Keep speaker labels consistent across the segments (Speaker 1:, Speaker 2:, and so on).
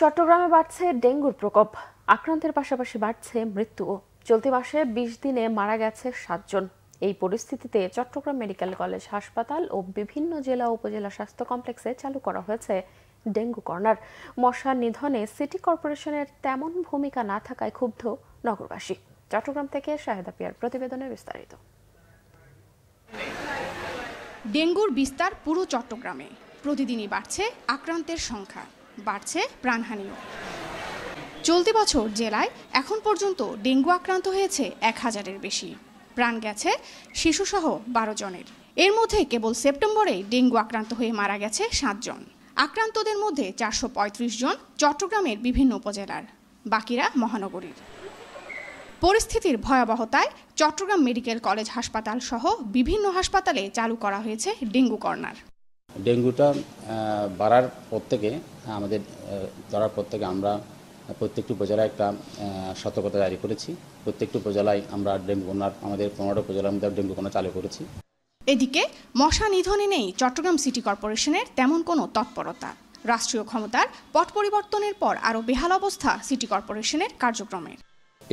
Speaker 1: চট্টগ্রামে বাড়ছে ডেঙ্গুর প্রকোপ আক্রান্তের পাশাপাশি বাড়ছে মৃত্যুও চলতি মাসে বিশ দিনে মারা গেছে সাতজন এই পরিস্থিতিতে চট্টগ্রাম মেডিকেল কলেজ হাসপাতাল ও বিভিন্ন জেলা উপজেলা স্বাস্থ্য কমপ্লেক্সে চালু করা হয়েছে ডেঙ্গু কর্নার মশা নিধনে সিটি কর্পোরেশনের তেমন ভূমিকা না থাকায় ক্ষুব্ধ নগরবাসী চট্টগ্রাম থেকে শাহেদা পিয়ার প্রতিবেদনে বিস্তারিত
Speaker 2: ডেঙ্গুর বিস্তার পুরো চট্টগ্রামে প্রতিদিনই বাড়ছে আক্রান্তের সংখ্যা বাড়ছে প্রাণহানিও চলতি বছর জেলায় এখন পর্যন্ত ডেঙ্গু আক্রান্ত হয়েছে এক হাজারের বেশি প্রাণ গেছে শিশুসহ বারো জনের এর মধ্যে কেবল সেপ্টেম্বরেই ডেঙ্গু আক্রান্ত হয়ে মারা গেছে সাতজন আক্রান্তদের মধ্যে চারশো জন চট্টগ্রামের বিভিন্ন উপজেলার বাকিরা মহানগরীর পরিস্থিতির ভয়াবহতায় চট্টগ্রাম মেডিকেল কলেজ হাসপাতাল সহ বিভিন্ন হাসপাতালে চালু করা হয়েছে ডেঙ্গু কর্নার
Speaker 3: ডেঙ্গুটা বাড়ার পর থেকে আমাদের ধরার পর থেকে আমরা প্রত্যেকটি উপজেলায় একটা সতর্কতা জারি করেছি প্রত্যেকটি উপজেলায় আমরা ডেঙ্গু কন্যার আমাদের পনেরোটা উপজেলার মধ্যে ডেঙ্গু কন্যা চালু করেছি
Speaker 2: এদিকে মশা নিধনে নেই চট্টগ্রাম সিটি কর্পোরেশনের তেমন কোনো তৎপরতা রাষ্ট্রীয় ক্ষমতার পট পরিবর্তনের পর আরও বেহাল অবস্থা সিটি কর্পোরেশনের কার্যক্রমের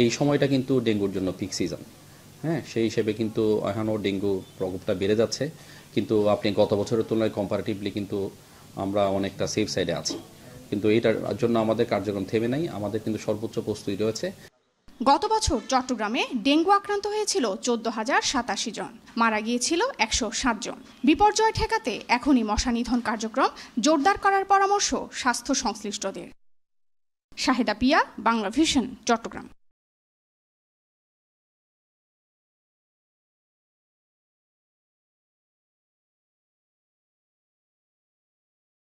Speaker 4: এই সময়টা কিন্তু ডেঙ্গুর জন্য পিক সিজন হ্যাঁ সেই হিসেবে কিন্তু এখনও ডেঙ্গু প্রকোপটা বেড়ে যাচ্ছে কিন্তু আপনি গত বছরের তুলনায় কম্পারেটিভলি কিন্তু আমরা অনেকটা সেফ সাইডে আছি কিন্তু এটার জন্য আমাদের কার্যক্রম থেমে নাই আমাদের কিন্তু সর্বোচ্চ প্রস্তুতি রয়েছে
Speaker 2: গত বছর চট্টগ্রামে ডেঙ্গু আক্রান্ত হয়েছিল চোদ্দ হাজার সাতাশি জন মারা গিয়েছিল একশো জন বিপর্যয় ঠেকাতে এখনই মশা নিধন কার্যক্রম জোরদার করার পরামর্শ স্বাস্থ্য সংশ্লিষ্টদের
Speaker 1: শাহেদা পিয়া বাংলা ভিশন চট্টগ্রাম